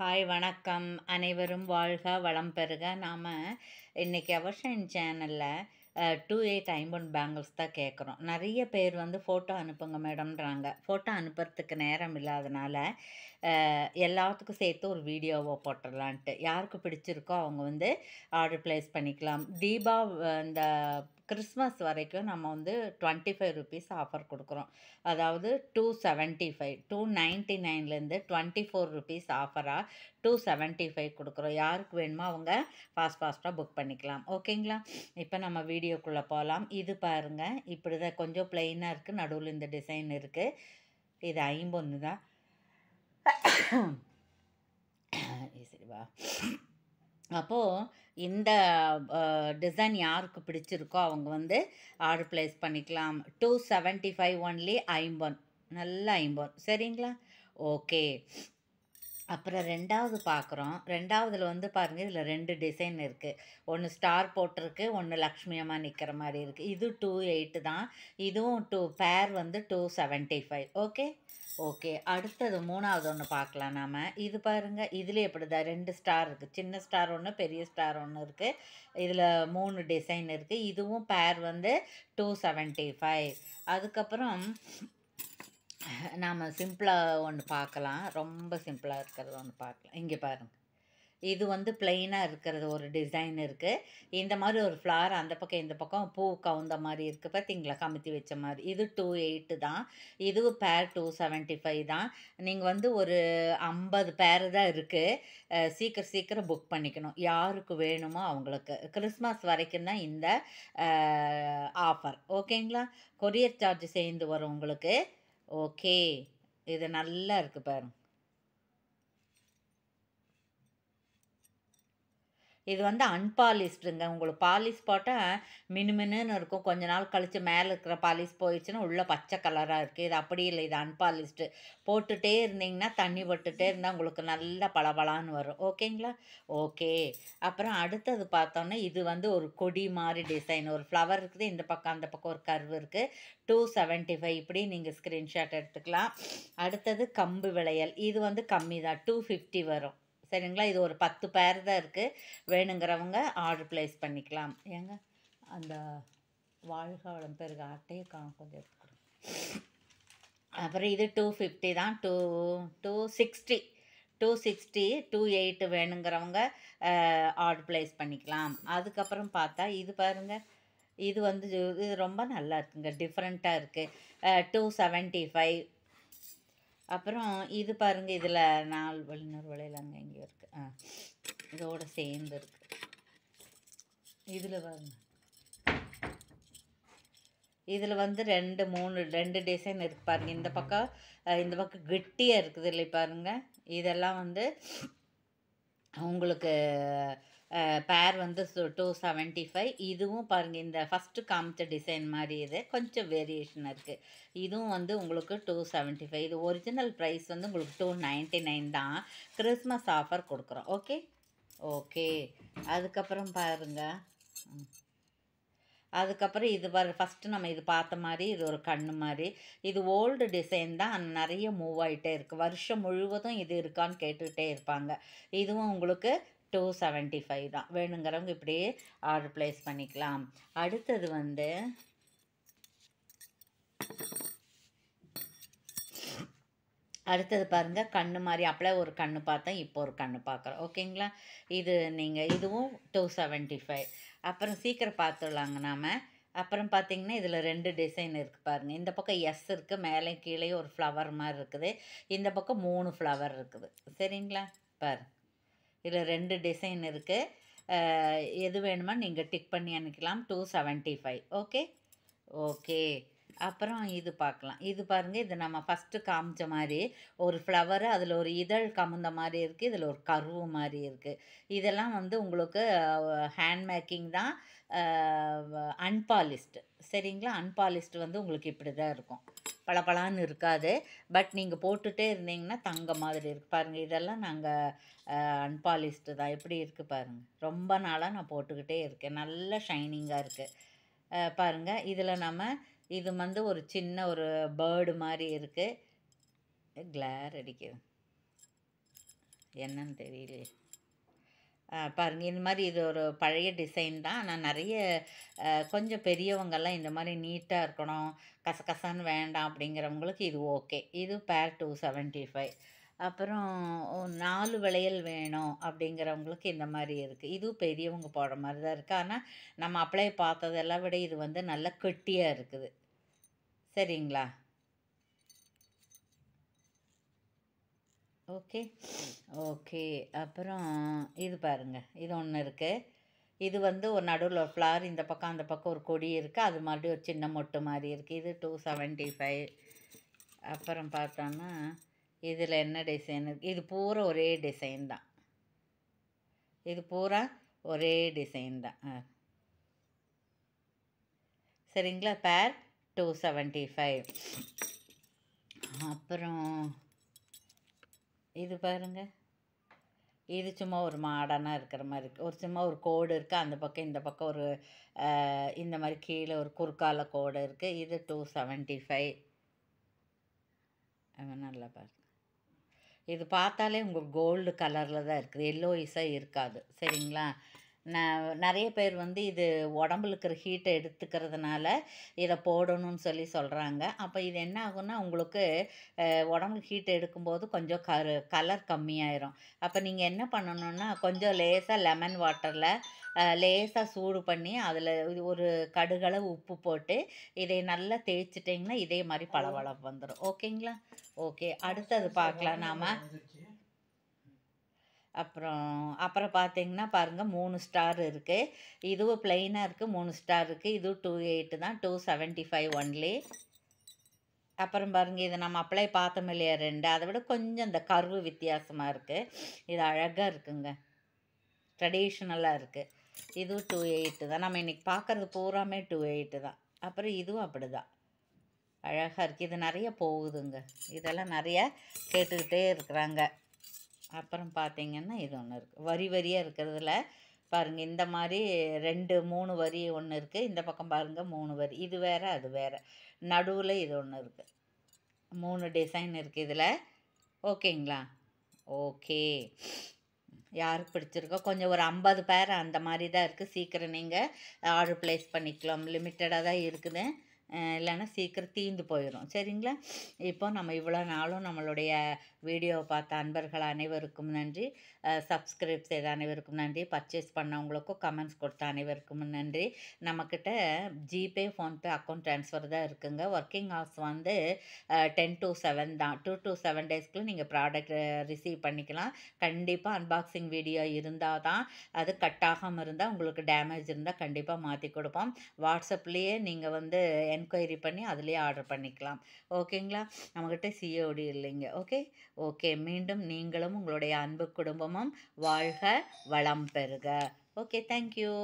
hi வணக்கம் அனைவரும் வாழ்க வளம் பெறுக நாம் இன்றைக்கி அவசியம் சேனலில் டூ எயிட் ஐம்பன் பேங்கிள்ஸ் தான் கேட்குறோம் நிறைய பேர் வந்து ஃபோட்டோ அனுப்புங்க மேடம்ன்றாங்க ஃபோட்டோ அனுப்புறதுக்கு நேரம் இல்லாதனால எல்லாத்துக்கும் சேர்த்து ஒரு வீடியோவை போட்டுடலான்ட்டு யாருக்கு பிடிச்சிருக்கோ அவங்க வந்து ஆர்டர் ப்ளேஸ் பண்ணிக்கலாம் தீபா இந்த கிறிஸ்மஸ் வரைக்கும் நம்ம வந்து டுவெண்ட்டி ஃபைவ் ருபீஸ் ஆஃபர் கொடுக்குறோம் அதாவது two seventy five two ninety நைன்லேருந்து டுவெண்ட்டி ஃபோர் ருபீஸ் ஆஃபராக டூ செவன்ட்டி ஃபைவ் கொடுக்குறோம் யாருக்கு வேணுமோ அவங்க ஃபாஸ்ட் ஃபாஸ்ட்டாக புக் பண்ணிக்கலாம் ஓகேங்களா இப்போ நம்ம வீடியோக்குள்ளே போகலாம் இது பாருங்கள் இப்படி தான் கொஞ்சம் ப்ளெயினாக இருக்குது நடுவில் இந்த டிசைன் இருக்குது இது ஐம்பொன்று தான் சரிவா அப்போது இந்த டிசைன் யாருக்கு பிடிச்சிருக்கோ அவங்க வந்து ஆர்டர் ப்ளேஸ் பண்ணிக்கலாம் டூ செவன்ட்டி ஃபைவ் ஒன்லி ஐம்பன் நல்ல ஐம்பன் சரிங்களா ஓகே அப்புறம் ரெண்டாவது பார்க்குறோம் ரெண்டாவதில் வந்து பாருங்கள் இதில் ரெண்டு டிசைன் இருக்குது ஒன்று ஸ்டார் போட்டிருக்கு ஒன்று லக்ஷ்மி அம்மா நிற்கிற மாதிரி இருக்குது இது டூ எயிட்டு தான் இதுவும் டூ பேர் வந்து two seventy five okay okay அடுத்தது மூணாவது ஒன்று பார்க்கலாம் நாம் இது பாருங்கள் இதில் எப்படி தான் ரெண்டு ஸ்டார் இருக்குது சின்ன ஸ்டார் ஒன்று பெரிய ஸ்டார் ஒன்று இருக்குது இதில் மூணு டிசைன் இருக்குது இதுவும் பேர் வந்து டூ செவன்ட்டி ஃபைவ் அதுக்கப்புறம் நாம் சிம்பிளாக ஒன்று பார்க்கலாம் ரொம்ப சிம்பிளாக இருக்கிறத ஒன்று பார்க்கலாம் இங்கே பாருங்கள் இது வந்து பிளெயினாக இருக்கிறது ஒரு டிசைன் இருக்குது இந்த மாதிரி ஒரு ஃப்ளார் அந்த பக்கம் இந்த பக்கம் பூ கவுந்த மாதிரி இருக்குது பார்த்தீங்களா கமுத்தி வச்ச மாதிரி இது டூ எயிட்டு தான் இது பேர் டூ செவன்ட்டி ஃபைவ் தான் நீங்கள் வந்து ஒரு ஐம்பது பேர் தான் இருக்குது சீக்கிரம் சீக்கிரம் புக் பண்ணிக்கணும் யாருக்கு வேணுமோ அவங்களுக்கு கிறிஸ்மஸ் வரைக்கும் தான் இந்த ஆஃபர் ஓகேங்களா கொரியர் சார்ஜ் சேர்ந்து வரும் உங்களுக்கு ஓகே இது நல்லா இருக்குது பாருங்க இது வந்து அன்பாலிஷ்டுங்க உங்களுக்கு பாலிஷ் போட்டால் மினுமினுன்னு இருக்கும் கொஞ்ச நாள் கழித்து மேலே இருக்கிற பாலிஷ் போயிடுச்சுன்னா உள்ளே பச்சை கலராக இருக்குது இது அப்படி இல்லை இது அன்பாலிஷ்டு போட்டுகிட்டே இருந்தீங்கன்னா தண்ணி போட்டுகிட்டே இருந்தால் உங்களுக்கு நல்ல பளபளான்னு வரும் ஓகேங்களா ஓகே அப்புறம் அடுத்தது பார்த்தோன்னா இது வந்து ஒரு கொடி மாதிரி டிசைன் ஒரு ஃப்ளவர் இருக்குது இந்த பக்கம் அந்த பக்கம் ஒரு கர்வ் இருக்குது டூ செவன்ட்டி ஃபைவ் இப்படி நீங்கள் ஸ்க்ரீன்ஷாட் எடுத்துக்கலாம் அடுத்தது கம்பு விளையல் இது வந்து கம்மி தான் டூ ஃபிஃப்டி வரும் சரிங்களா இது ஒரு பத்து பேர் தான் இருக்குது வேணுங்கிறவங்க ஆர்டர் ப்ளேஸ் பண்ணிக்கலாம் ஏங்க அந்த வாழ்க வளம் பெருக அட்டையை கொஞ்சம் எடுத்துக்கணும் அப்புறம் இது டூ ஃபிஃப்டி தான் two two sixty two sixty two eight வேணுங்கிறவங்க ஆர்டர் ப்ளேஸ் பண்ணிக்கலாம் அதுக்கப்புறம் பார்த்தா இது பாருங்கள் இது வந்து இது ரொம்ப நல்லா இருக்குங்க டிஃப்ரெண்ட்டாக இருக்குது டூ செவன்ட்டி ஃபைவ் அப்புறம் இது பாருங்கள் இதில் நாலு வல்லுநர் வளையலாங்க அங்கே இங்கேயும் இருக்குது ஆ இதோட சேர்ந்து இருக்குது இதில் பாருங்கள் இதில் வந்து ரெண்டு மூணு ரெண்டு டிசைன் இருக்குது பாருங்கள் இந்த பக்கம் இந்த பக்கம் கெட்டியாக இருக்குது இல்லை பாருங்கள் இதெல்லாம் வந்து உங்களுக்கு பேர் வந்து டூ செவன்ட்டி ஃபைவ் இதுவும் பாருங்கள் இந்த ஃபஸ்ட்டு காமிச்ச டிசைன் மாதிரி இது கொஞ்சம் வேரியேஷன் இருக்குது இதுவும் வந்து உங்களுக்கு டூ செவன்ட்டி ஃபைவ் இது ஒரிஜினல் ப்ரைஸ் வந்து உங்களுக்கு டூ நைன்ட்டி நைன் தான் கிறிஸ்மஸ் ஆஃபர் கொடுக்குறோம் ஓகே ஓகே அதுக்கப்புறம் பாருங்கள் அதுக்கப்புறம் இது வர ஃபஸ்ட்டு நம்ம இது பார்த்த மாதிரி இது ஒரு கண்ணு மாதிரி இது ஓல்டு டிசைன் தான் நிறைய மூவ் ஆகிட்டே இருக்குது வருஷம் முழுவதும் இது இருக்கான்னு கேட்டுக்கிட்டே இருப்பாங்க இதுவும் உங்களுக்கு டூ செவன்ட்டி ஃபைவ் தான் வேணுங்கிறவங்க இப்படி ஆர்டர் ப்ளேஸ் பண்ணிக்கலாம் அடுத்தது வந்து அடுத்தது பாருங்கள் கண்ணு மாதிரி அப்போலாம் ஒரு கண்ணு பார்த்தேன் இப்போ ஒரு கண்ணு பார்க்குறோம் ஓகேங்களா இது நீங்கள் இதுவும் டூ செவன்ட்டி ஃபைவ் அப்புறம் சீக்கிரம் பார்த்துடலாங்க நாம் அப்புறம் பார்த்திங்கன்னா இதில் ரெண்டு டிசைன் இருக்குது பாருங்கள் இந்த பக்கம் எஸ் இருக்குது மேலே கீழே ஒரு ஃப்ளவர் மாதிரி இருக்குது இந்த பக்கம் மூணு ஃப்ளவர் இருக்குது சரிங்களா பாரு இதில் ரெண்டு டிசைன் இருக்குது எது வேணுமோ நீங்கள் டிக் பண்ணி அனுக்கலாம் two seventy five okay okay அப்புறம் இது பார்க்கலாம் இது பாருங்கள் இது நம்ம ஃபஸ்ட்டு காமிச்ச மாதிரி ஒரு ஃப்ளவரு அதில் ஒரு இதழ் கமுந்த மாதிரி இருக்குது இதில் ஒரு கருவு மாதிரி இருக்குது இதெல்லாம் வந்து உங்களுக்கு ஹேண்ட் மேக்கிங் தான் அன்பாலிஸ்டு சரிங்களா அன்பாலிஸ்டு வந்து உங்களுக்கு இப்படி தான் இருக்கும் பளபளான்னு இருக்காது பட் நீங்கள் போட்டுகிட்டே இருந்தீங்கன்னா தங்க மாதிரி இருக்குது பாருங்கள் இதெல்லாம் நாங்கள் அன்பாலிஸ்டு தான் எப்படி இருக்குது பாருங்கள் ரொம்ப நாளாக நான் போட்டுக்கிட்டே இருக்கேன் நல்ல ஷைனிங்காக இருக்குது பாருங்கள் இதில் நம்ம இது வந்து ஒரு சின்ன ஒரு பேர்டு மாதிரி இருக்குது கிளார் அடிக்குது என்னன்னு தெரியலையே பாருங்கள் இந்த மாதிரி இது ஒரு பழைய டிசைன் தான் ஆனால் நிறைய கொஞ்சம் பெரியவங்கெல்லாம் இந்த மாதிரி நீட்டாக இருக்கணும் கசகசான்னு வேண்டாம் அப்படிங்கிறவங்களுக்கு இது ஓகே இது பேர் டூ செவன்ட்டி ஃபைவ் அப்புறம் நாலு விளையல் வேணும் அப்படிங்கிறவங்களுக்கு இந்த மாதிரி இருக்குது இதுவும் பெரியவங்க போடுற மாதிரி தான் இருக்குது ஆனால் நம்ம அப்ளை பார்த்ததெல்லாம் விட இது வந்து நல்லா கெட்டியாக இருக்குது சரிங்களா ஓகே ஓகே அப்புறம் இது பாருங்கள் இது ஒன்று இருக்குது இது வந்து ஒரு நடுவில் ஒரு ஃப்ளார் இந்த பக்கம் அந்த பக்கம் ஒரு கொடி இருக்குது அது மாதிரி ஒரு சின்ன மொட்டு மாதிரி இருக்குது இது டூ செவன்ட்டி ஃபைவ் அப்புறம் பார்த்தோன்னா இதில் என்ன டிசைன் இருக்குது இது பூரா ஒரே டிசைன் தான் இது பூரா ஒரே டிசைன் தான் சரிங்களா பேர் டூ செவன்ட்டி ஃபைவ் அப்புறம் இது பாருங்கள் இது சும்மா ஒரு மாடனாக இருக்கிற மாதிரி இருக்குது ஒரு சும்மா ஒரு கோடு இருக்குது அந்த பக்கம் இந்த பக்கம் ஒரு இந்த மாதிரி கீழே ஒரு குறுக்கால கோடு இருக்குது இது டூ செவன்ட்டி ஃபைவ் நல்லா பாருங்கள் இது பார்த்தாலே உங்களுக்கு கோல்டு கலரில் தான் இருக்குது எல்லோயிஸாக இருக்காது சரிங்களா நான் நிறைய பேர் வந்து இது உடம்புல இருக்கிற ஹீட்டை எடுத்துக்கிறதுனால இதை போடணும்னு சொல்லி சொல்கிறாங்க அப்போ இது என்ன ஆகும்னா உங்களுக்கு உடம்புல ஹீட் எடுக்கும்போது கொஞ்சம் கரு கலர் கம்மியாயிரும் அப்போ நீங்கள் என்ன பண்ணணும்னா கொஞ்சம் லேசாக லெமன் வாட்டரில் லேசாக சூடு பண்ணி அதில் ஒரு கடுகளை உப்பு போட்டு இதை நல்லா தேய்ச்சிட்டிங்கன்னா இதே மாதிரி பளபளப்பு வந்துடும் ஓகேங்களா ஓகே அடுத்தது பார்க்கலாம் நாம் அப்புறம் அப்புறம் பார்த்தீங்கன்னா பாருங்கள் மூணு ஸ்டார் இருக்குது இதுவும் ப்ளெயினாக இருக்குது மூணு ஸ்டார் இருக்குது இதுவும் டூ எயிட்டு தான் டூ செவன்ட்டி ஃபைவ் ஒன்லி அப்புறம் பாருங்கள் இதை நம்ம அப்ளை பார்த்தோம் இல்லையா ரெண்டு அதை விட கொஞ்சம் இந்த கருவு வித்தியாசமாக இருக்குது இது அழகாக இருக்குங்க ட்ரெடிஷ்னலாக இருக்குது இதுவும் டூ எயிட்டு தான் நம்ம இன்றைக்கி பார்க்குறது பூராமே டூ எயிட்டு தான் அப்புறம் இதுவும் அப்படி தான் அழகாக இருக்குது இது நிறைய போகுதுங்க இதெல்லாம் நிறையா கேட்டுக்கிட்டே இருக்கிறாங்க அப்புறம் பார்த்திங்கன்னா இது ஒன்று இருக்குது வரி வரியாக இருக்கிறதுல பாருங்கள் இந்த மாதிரி ரெண்டு மூணு வரி ஒன்று இருக்குது இந்த பக்கம் பாருங்கள் மூணு வரி இது வேறு அது வேறு நடுவில் இது ஒன்று இருக்குது மூணு டிசைன் இருக்குது இதில் ஓகேங்களா ஓகே யாருக்கு பிடிச்சிருக்கோ கொஞ்சம் ஒரு ஐம்பது பேர் அந்த மாதிரி தான் இருக்குது சீக்கிரம் நீங்கள் ஆர்டர் ப்ளேஸ் பண்ணிக்கலாம் லிமிட்டடாக தான் இருக்குது இல்லைன்னா சீக்கிரம் தீந்து போயிடும் சரிங்களா இப்போ நம்ம இவ்வளோ நாளும் நம்மளுடைய வீடியோவை பார்த்த அன்பர்கள் அனைவருக்கும் நன்றி சப்ஸ்கிரைப் செய்த அனைவருக்கும் நன்றி பர்ச்சேஸ் பண்ணவங்களுக்கும் கமெண்ட்ஸ் கொடுத்த அனைவருக்கும் நன்றி நம்மக்கிட்ட ஜிபே ஃபோன்பே அக்கௌண்ட் ட்ரான்ஸ்ஃபர் தான் இருக்குங்க ஒர்க்கிங் ஹவர்ஸ் வந்து டென் டு செவன் தான் டூ டு செவன் டேஸ்க்குள்ளே நீங்கள் ப்ராடக்ட் ரிசீவ் பண்ணிக்கலாம் கண்டிப்பாக அன்பாக்சிங் வீடியோ இருந்தால் தான் அது கட் ஆகாமல் இருந்தால் உங்களுக்கு டேமேஜ் இருந்தால் கண்டிப்பாக மாற்றி கொடுப்போம் வாட்ஸ்அப்லேயே நீங்கள் வந்து என்கொயரி பண்ணி அதுலேயே ஆர்டர் பண்ணிக்கலாம் ஓகேங்களா நம்மக்கிட்ட சிஓடி இல்லைங்க ஓகே ஓகே மீண்டும் நீங்களும் உங்களுடைய அன்பு குடும்பமும் வாழ்க வளம் பெறுக ஓகே தேங்க்யூ